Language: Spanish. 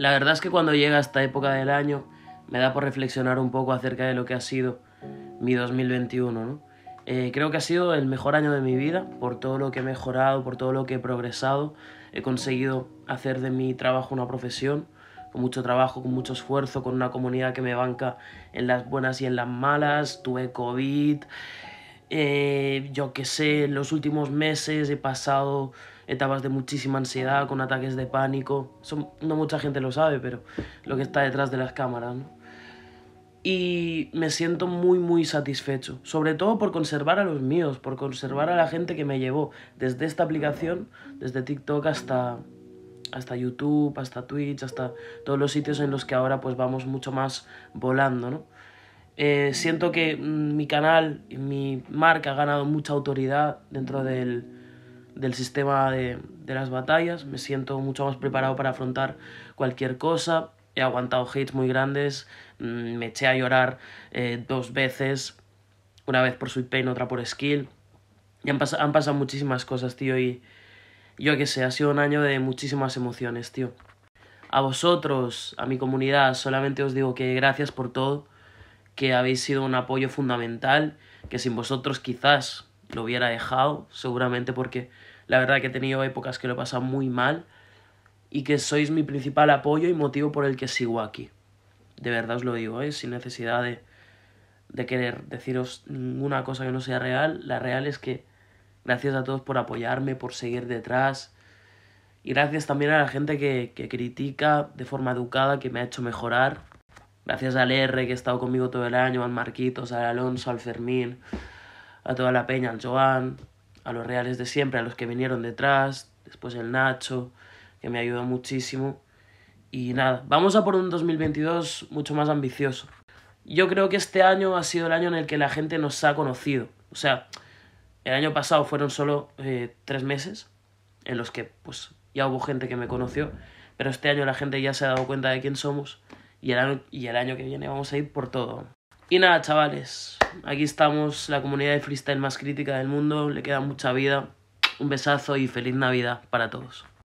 La verdad es que cuando llega esta época del año me da por reflexionar un poco acerca de lo que ha sido mi 2021, eh, creo que ha sido el mejor año de mi vida, por todo lo que he mejorado, por todo lo que he progresado. He conseguido hacer de mi trabajo una profesión, con mucho trabajo, con mucho esfuerzo, con una comunidad que me banca en las buenas y en las malas. Tuve COVID, eh, yo que sé, en los últimos meses he pasado etapas de muchísima ansiedad, con ataques de pánico. no mucha gente lo sabe, pero lo que está detrás de las cámaras. Y me siento muy, muy satisfecho. Sobre todo por conservar a los míos, por conservar a la gente que me llevó desde esta aplicación, desde TikTok hasta, hasta YouTube, hasta Twitch, hasta todos los sitios en los que ahora pues vamos mucho más volando, ¿no? Eh, siento que mm, mi canal, mi marca ha ganado mucha autoridad dentro del, sistema de, las batallas. Me siento mucho más preparado para afrontar cualquier cosa. He aguantado hates muy grandes. Mm, me eché a llorar eh, dos veces. Una vez por Sweet Pain, otra por Skill. Y han, han pasado muchísimas cosas, tío. Y yo qué sé, ha sido un año de muchísimas emociones, tío. A vosotros, a mi comunidad, solamente os digo que gracias por todo que habéis sido un apoyo fundamental, que sin vosotros quizás lo hubiera dejado, seguramente porque la verdad que he tenido épocas que lo he pasado muy mal y que sois mi principal apoyo y motivo por el que sigo aquí. De verdad os lo digo, ¿eh? sin necesidad de, de querer deciros ninguna cosa que no sea real. La real es que gracias a todos por apoyarme, por seguir detrás. Y gracias también a la gente que, que critica de forma educada, que me ha hecho mejorar, Gracias al R que ha estado conmigo todo el año, al Marquitos, al Alonso, al Fermín, a toda la peña, al Joan, a los reales de siempre, a los que vinieron detrás, después el Nacho, que me ayudó muchísimo. Y nada, vamos a por un 2022 mucho más ambicioso. Yo creo que este año ha sido el año en el que la gente nos ha conocido. O sea, el año pasado fueron solo eh, tres meses en los que pues ya hubo gente que me conoció, pero este año la gente ya se ha dado cuenta de quién somos y el, año, y el año que viene vamos a ir por todo. Y nada, chavales, aquí estamos, la comunidad de freestyle más crítica del mundo, le queda mucha vida. Un besazo y feliz Navidad para todos.